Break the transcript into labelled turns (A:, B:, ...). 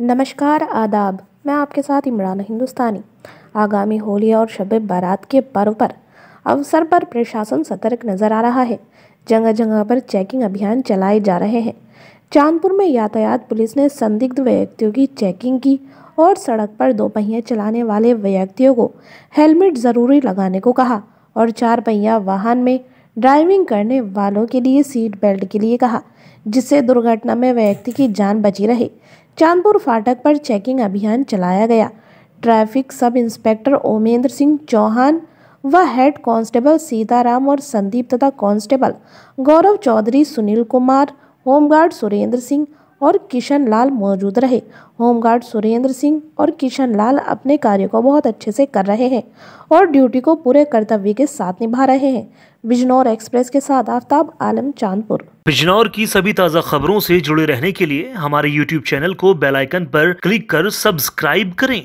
A: नमस्कार आदाब मैं आपके साथ इमरान हिंदुस्तानी आगामी होली और शब बारात के पर्व पर अवसर पर प्रशासन सतर्क नज़र आ रहा है जगह जगह पर चेकिंग अभियान चलाए जा रहे हैं चांदपुर में यातायात पुलिस ने संदिग्ध व्यक्तियों की चेकिंग की और सड़क पर दो पहिए चलाने वाले व्यक्तियों को हेलमेट ज़रूरी लगाने को कहा और चार पहिया वाहन में ड्राइविंग करने वालों के लिए सीट बेल्ट के लिए कहा जिससे दुर्घटना में व्यक्ति की जान बची रहे चांदपुर फाटक पर चेकिंग अभियान चलाया गया traffic sub inspector Omendra Singh Chauhan व हेड कांस्टेबल सीताराम और संदीप तथा कांस्टेबल गौरव चौधरी सुनील कुमार होमगार्ड सुरेंद्र सिंह और किशन लाल मौजूद रहे होमगार्ड सुरेंद्र सिंह और किशन लाल अपने कार्य को बहुत अच्छे से कर रहे हैं और ड्यूटी को पूरे कर्तव्य के साथ निभा रहे हैं बिजनौर एक्सप्रेस के साथ आफ्ताब आलम चांदपुर
B: बिजनौर की सभी ताज़ा खबरों से जुड़े रहने के लिए हमारे यूट्यूब चैनल को बेलाइकन आरोप पर क्लिक कर सब्सक्राइब करें